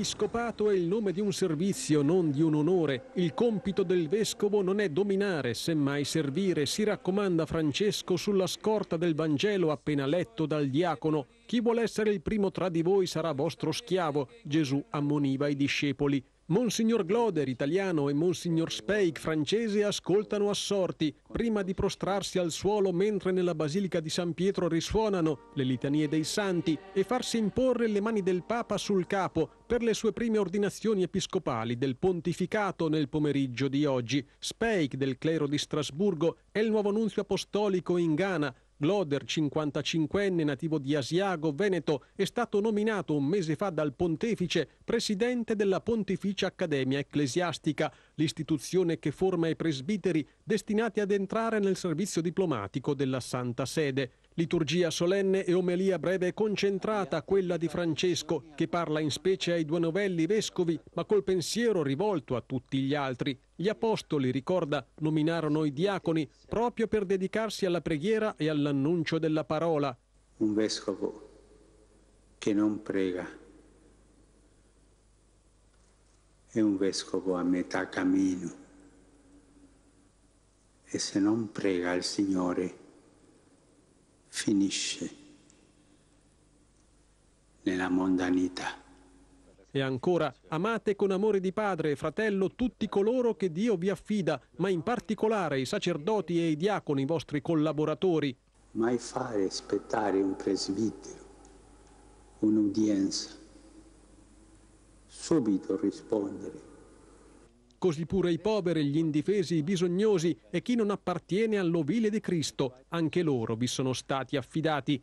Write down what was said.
L'episcopato è il nome di un servizio, non di un onore. Il compito del vescovo non è dominare, semmai servire, si raccomanda Francesco sulla scorta del Vangelo appena letto dal diacono. Chi vuole essere il primo tra di voi sarà vostro schiavo, Gesù ammoniva i discepoli. Monsignor Gloder, italiano, e Monsignor Speik, francese, ascoltano assorti, prima di prostrarsi al suolo mentre nella Basilica di San Pietro risuonano le litanie dei santi e farsi imporre le mani del Papa sul capo per le sue prime ordinazioni episcopali del pontificato nel pomeriggio di oggi. Speik, del clero di Strasburgo, è il nuovo nunzio apostolico in Ghana, Loder, 55enne nativo di Asiago, Veneto, è stato nominato un mese fa dal pontefice presidente della Pontificia Accademia Ecclesiastica, l'istituzione che forma i presbiteri destinati ad entrare nel servizio diplomatico della Santa Sede. Liturgia solenne e omelia breve e concentrata quella di Francesco, che parla in specie ai due novelli vescovi, ma col pensiero rivolto a tutti gli altri. Gli apostoli, ricorda, nominarono i diaconi proprio per dedicarsi alla preghiera e all'annuncio della parola. Un vescovo che non prega è un vescovo a metà cammino e se non prega il Signore finisce nella mondanità. E ancora, amate con amore di padre e fratello tutti coloro che Dio vi affida, ma in particolare i sacerdoti e i diaconi, i vostri collaboratori. Mai fare aspettare un presbitero, un'udienza, subito rispondere così pure i poveri, gli indifesi, i bisognosi e chi non appartiene all'ovile di Cristo, anche loro vi sono stati affidati